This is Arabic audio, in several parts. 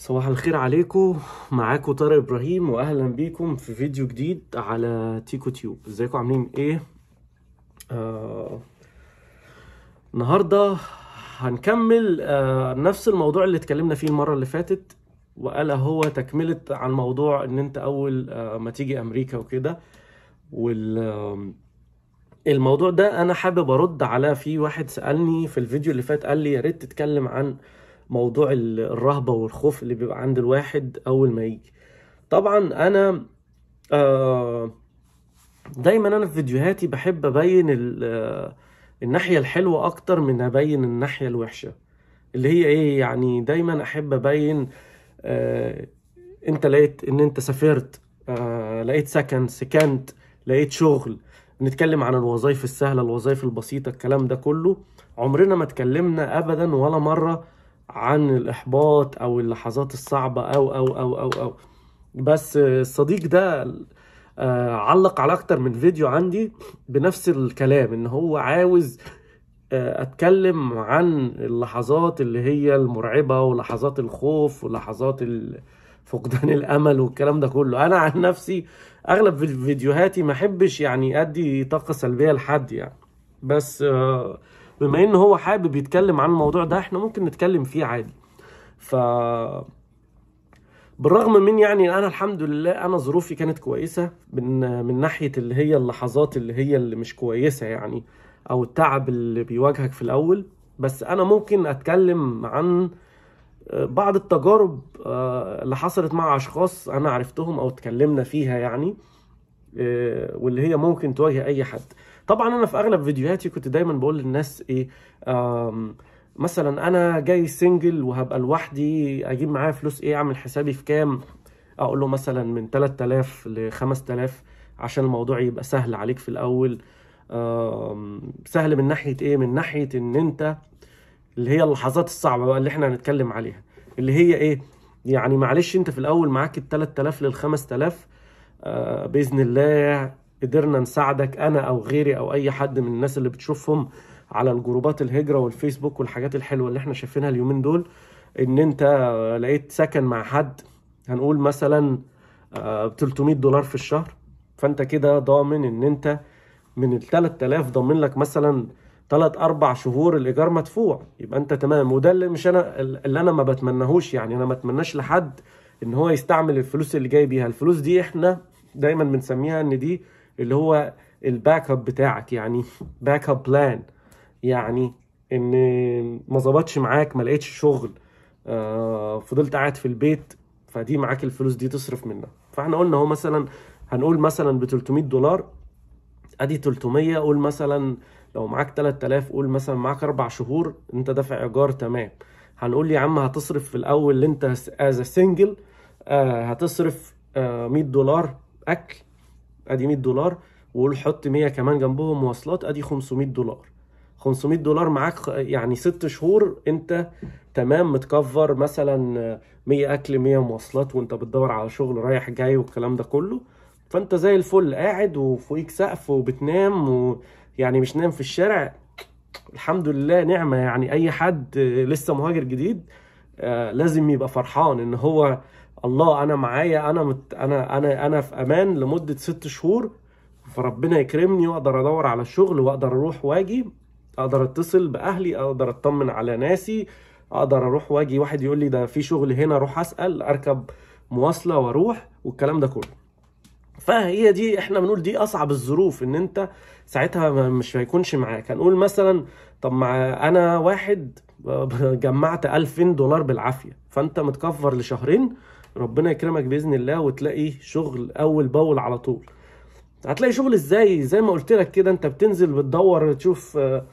صباح الخير عليكم معاكم طارق ابراهيم واهلا بيكم في فيديو جديد على تيكو تيوب ازيكم عاملين ايه آه... النهارده هنكمل آه نفس الموضوع اللي اتكلمنا فيه المره اللي فاتت وقال هو تكمله عن موضوع ان انت اول آه ما تيجي امريكا وكده وال آه، الموضوع ده انا حابب ارد على في واحد سالني في الفيديو اللي فات قال لي يا ريت تتكلم عن آه موضوع الرهبه والخوف اللي بيبقى عند الواحد اول ما يجي طبعا انا آه دايما انا في فيديوهاتي بحب ابين آه، الناحيه الحلوه اكتر من ابين الناحيه الوحشه اللي هي ايه يعني دايما احب ابين آه انت لقيت ان انت سافرت آه لقيت سكن سكنت لقيت شغل نتكلم عن الوظائف السهله الوظائف البسيطه الكلام ده كله عمرنا ما اتكلمنا ابدا ولا مره عن الاحباط او اللحظات الصعبه او او او او او بس الصديق ده آه، علق على اكتر من فيديو عندي بنفس الكلام ان هو عاوز آه، اتكلم عن اللحظات اللي هي المرعبه ولحظات الخوف ولحظات فقدان الامل والكلام ده كله انا عن نفسي اغلب فيديوهاتي ما احبش يعني ادي طاقه سلبيه لحد يعني بس آه بما ان هو حابب يتكلم عن الموضوع ده احنا ممكن نتكلم فيه عادي ف بالرغم من يعني انا الحمد لله انا ظروفي كانت كويسه من من ناحيه اللي هي اللحظات اللي هي اللي مش كويسه يعني او التعب اللي بيواجهك في الاول بس انا ممكن اتكلم عن آه، بعض التجارب آه، اللي حصلت مع اشخاص انا عرفتهم او اتكلمنا فيها يعني آه، واللي هي ممكن تواجه اي حد طبعا انا في اغلب فيديوهاتي كنت دايما بقول للناس ايه مثلا انا جاي سنجل وهبقى لوحدي اجيب معايا فلوس ايه اعمل حسابي في كام اقول له مثلا من 3000 ل 5000 عشان الموضوع يبقى سهل عليك في الاول سهل من ناحيه ايه من ناحيه ان انت اللي هي اللحظات الصعبه بقى اللي احنا هنتكلم عليها اللي هي ايه يعني معلش انت في الاول معاك ال 3000 لل 5000 آه، باذن الله قدرنا نساعدك انا او غيري او اي حد من الناس اللي بتشوفهم على الجروبات الهجره والفيسبوك والحاجات الحلوه اللي احنا شايفينها اليومين دول ان انت لقيت سكن مع حد هنقول مثلا ب آه، 300 دولار في الشهر فانت كده ضامن ان انت من ال 3000 ضامن لك مثلا 3 أربع شهور الايجار مدفوع يبقى انت تمام وده اللي مش انا اللي انا ما بتمناهوش يعني انا ما اتمناش لحد ان هو يستعمل الفلوس اللي جاي بيها الفلوس دي احنا دايما بنسميها ان دي اللي هو الباك اب بتاعك يعني باك اب بلان يعني ان ما ظبطش معاك ما لقيتش شغل آه، فضلت قاعد في البيت فدي معاك الفلوس دي تصرف منها فاحنا قلنا اهو مثلا هنقول مثلا ب 300 دولار ادي 300 قول مثلا لو معاك 3000 قول مثلا معاك اربع شهور انت دافع ايجار تمام هنقول يا عم هتصرف في الاول اللي انت از آه، سنجل هتصرف 100 آه، دولار اكل ادي 100 دولار وقول حط 100 كمان جنبهم مواصلات ادي 500 دولار 500 دولار معاك يعني ست شهور انت تمام متكفر مثلا 100 اكل 100 مواصلات وانت بتدور على شغل رايح جاي والكلام ده كله فانت زي الفل قاعد وفوقيك سقف وبتنام ويعني مش نام في الشارع الحمد لله نعمه يعني اي حد لسه مهاجر جديد آه، لازم يبقى فرحان ان هو الله انا معايا انا مت... انا انا انا في امان لمده ست شهور فربنا يكرمني واقدر ادور على شغل واقدر اروح واجي اقدر اتصل باهلي اقدر اطمن على ناسي اقدر اروح واجي واحد يقول لي ده في شغل هنا اروح اسال اركب مواصله واروح والكلام ده كله فهي دي احنا بنقول دي اصعب الظروف ان انت ساعتها مش هيكونش معاك هنقول مثلا طب مع انا واحد آه، جمعت 2000 دولار بالعافيه فانت متكفر لشهرين ربنا يكرمك باذن الله وتلاقي شغل اول باول على طول هتلاقي شغل ازاي زي ما قلت لك كده انت بتنزل بتدور تشوف آه،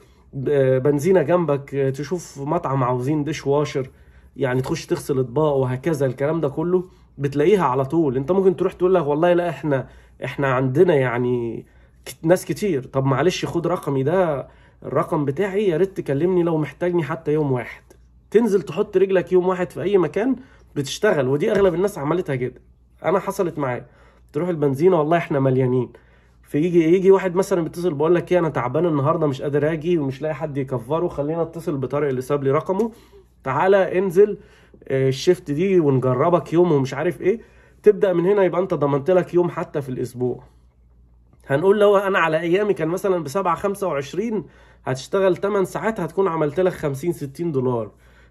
آه، بنزينه جنبك آه، تشوف مطعم عاوزين ديش واشر يعني تخش تغسل اطباق وهكذا الكلام ده كله بتلاقيها على طول انت ممكن تروح تقول لك والله لا احنا احنا عندنا يعني ناس كتير طب معلش خد رقمي ده الرقم بتاعي يا ريت تكلمني لو محتاجني حتى يوم واحد تنزل تحط رجلك يوم واحد في اي مكان بتشتغل ودي اغلب الناس عملتها كده انا حصلت معايا تروح البنزينه والله احنا مليانين فيجي يجي واحد مثلا بيتصل بقول لك ايه انا تعبان النهارده مش قادر اجي ومش لاقي حد يكفره خلينا اتصل بطارق اللي ساب لي رقمه تعالى انزل آه، الشيفت دي ونجربك يوم ومش عارف ايه تبدا من هنا يبقى انت ضمنت لك يوم حتى في الاسبوع هنقول لو انا على ايامي كان مثلا ب 7 25 هتشتغل 8 ساعات هتكون عملت لك 50 60 دولار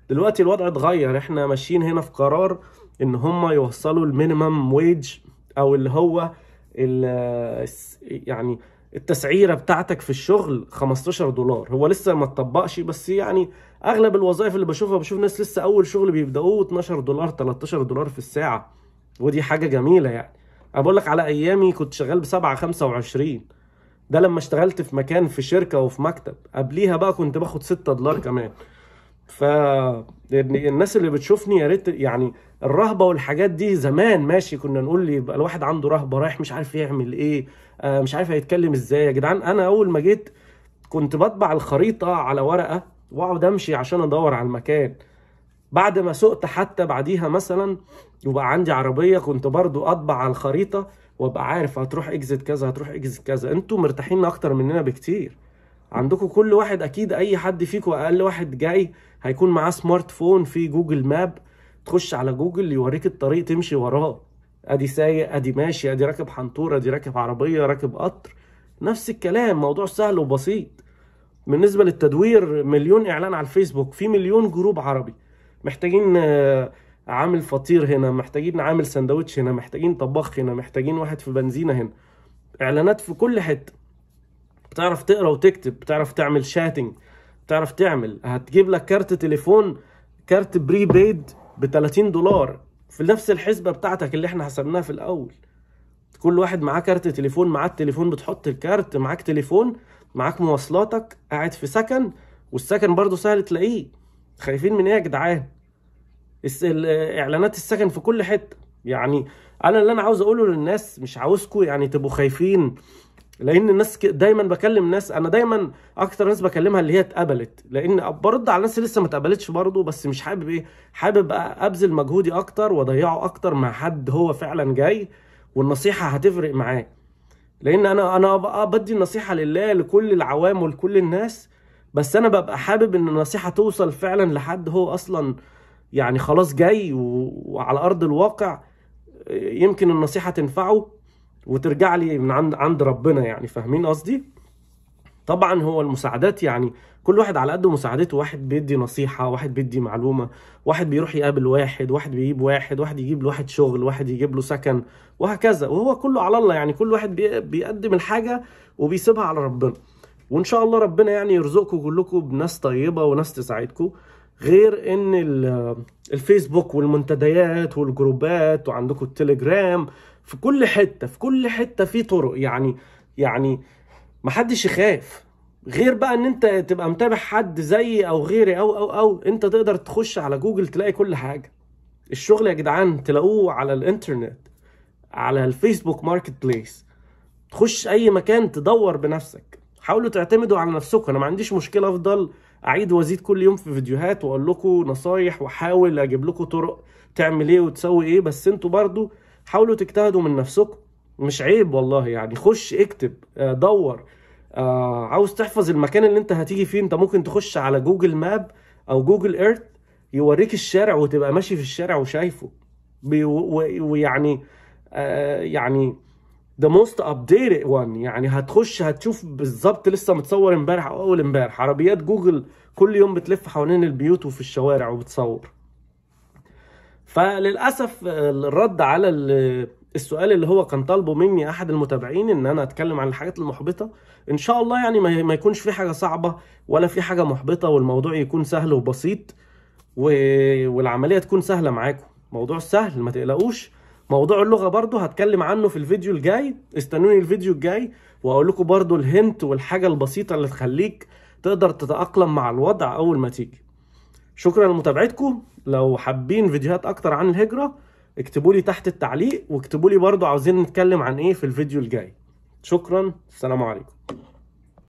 دلوقتي الوضع اتغير احنا ماشيين هنا في قرار ان هم يوصلوا المينيمم ويج او اللي هو يعني التسعيره بتاعتك في الشغل 15 دولار هو لسه ما اتطبقش بس يعني اغلب الوظائف اللي بشوفها بشوف ناس لسه اول شغل بيبداوه 12 دولار 13 دولار في الساعه ودي حاجه جميله يعني انا بقول لك على ايامي كنت شغال ب 7 25 ده لما اشتغلت في مكان في شركه وفي مكتب قبليها بقى كنت باخد 6 دولار كمان ف يعني الناس اللي بتشوفني يا ريت يعني الرهبه والحاجات دي زمان ماشي كنا نقول لي يبقى الواحد عنده رهبه رايح مش عارف يعمل ايه آه، مش عارف هيتكلم ازاي يا جدعان انا اول ما جيت كنت بطبع الخريطه على ورقه واقعد امشي عشان ادور على المكان بعد ما سقت حتى بعديها مثلا يبقى عندي عربيه كنت برضو اطبع على الخريطه وابقى عارف هتروح اكزت كذا هتروح اكزت كذا انتوا مرتاحين اكتر مننا بكتير عندكم كل واحد اكيد اي حد فيكم اقل واحد جاي هيكون معاه سمارت فون في جوجل ماب تخش على جوجل يوريك الطريق تمشي وراه ادي سايق ادي ماشي ادي راكب حنطوره ادي راكب عربيه راكب قطر نفس الكلام موضوع سهل وبسيط بالنسبه للتدوير مليون اعلان على الفيسبوك في مليون جروب عربي محتاجين آه، عامل فطير هنا محتاجين عامل سندوتش هنا محتاجين طباخ هنا محتاجين واحد في بنزينه هنا اعلانات في كل حته بتعرف تقرا وتكتب بتعرف تعمل شاتنج بتعرف تعمل هتجيب لك كارت تليفون كارت بري بيد ب 30 دولار في نفس الحسبه بتاعتك اللي احنا حسبناها في الاول كل واحد معاه كارت تليفون معاه التليفون بتحط الكارت معاك تليفون معاك مواصلاتك قاعد في سكن والسكن برضه سهل تلاقيه خايفين من ايه يا جدعان اعلانات السكن في كل حته يعني انا اللي انا عاوز اقوله للناس مش عاوزكم يعني تبقوا خايفين لان الناس دايما بكلم ناس انا دايما اكتر ناس بكلمها اللي هي اتقبلت لان برد على ناس لسه ما اتقبلتش برضه بس مش حابب ايه حابب ابذل مجهودي اكتر واضيعه اكتر مع حد هو فعلا جاي والنصيحه هتفرق معاه لان انا انا آه، بدي النصيحه لله لكل العوام ولكل الناس بس انا ببقى حابب ان النصيحه توصل فعلا لحد هو اصلا يعني خلاص جاي وعلى ارض الواقع يمكن النصيحه تنفعه وترجع لي من عند عند ربنا يعني فاهمين قصدي طبعا هو المساعدات يعني كل واحد على قد مساعدته واحد بيدي نصيحه واحد بيدي معلومه واحد بيروح يقابل واحد واحد بيجيب واحد واحد يجيب لواحد شغل واحد يجيب له سكن وهكذا وهو كله على الله يعني كل واحد بيقدم الحاجه وبيسيبها على ربنا وان شاء الله ربنا يعني يرزقكم كلكم بناس طيبه وناس تساعدكم غير ان الفيسبوك والمنتديات والجروبات وعندكم التليجرام في كل حته في كل حته في طرق يعني يعني محدش يخاف غير بقى ان انت تبقى متابع حد زيي او غيري او او او انت تقدر تخش على جوجل تلاقي كل حاجه الشغل يا جدعان تلاقوه على الانترنت على الفيسبوك ماركت بليس تخش اي مكان تدور بنفسك حاولوا تعتمدوا على نفسكم انا ما عنديش مشكله افضل اعيد وازيد كل يوم في فيديوهات واقول لكم نصايح واحاول اجيب لكم طرق تعمل ايه وتسوي ايه بس انتوا برضو حاولوا تجتهدوا من نفسكم مش عيب والله يعني خش اكتب آه، دور آه، عاوز تحفظ المكان اللي انت هتيجي فيه انت ممكن تخش على جوجل ماب او جوجل ايرث يوريك الشارع وتبقى ماشي في الشارع وشايفه ويعني آه، يعني ذا موست ابديتد وان يعني هتخش هتشوف بالظبط لسه متصور امبارح او اول امبارح عربيات جوجل كل يوم بتلف حوالين البيوت وفي الشوارع وبتصور فللاسف آه، الرد على السؤال اللي هو كان طالبه مني احد المتابعين ان انا اتكلم عن الحاجات المحبطه ان شاء الله يعني ما يكونش في حاجه صعبه ولا في حاجه محبطه والموضوع يكون سهل وبسيط والعمليه تكون سهله معاكم موضوع سهل ما تقلقوش موضوع اللغه برضو هتكلم عنه في الفيديو الجاي استنوني الفيديو الجاي واقول لكم برضو الهنت والحاجه البسيطه اللي تخليك تقدر تتاقلم مع الوضع اول ما تيجي شكرا لمتابعتكم لو حابين فيديوهات اكتر عن الهجرة اكتبوا لي تحت التعليق واكتبوا لي برضو عاوزين نتكلم عن ايه في الفيديو الجاي شكرا السلام عليكم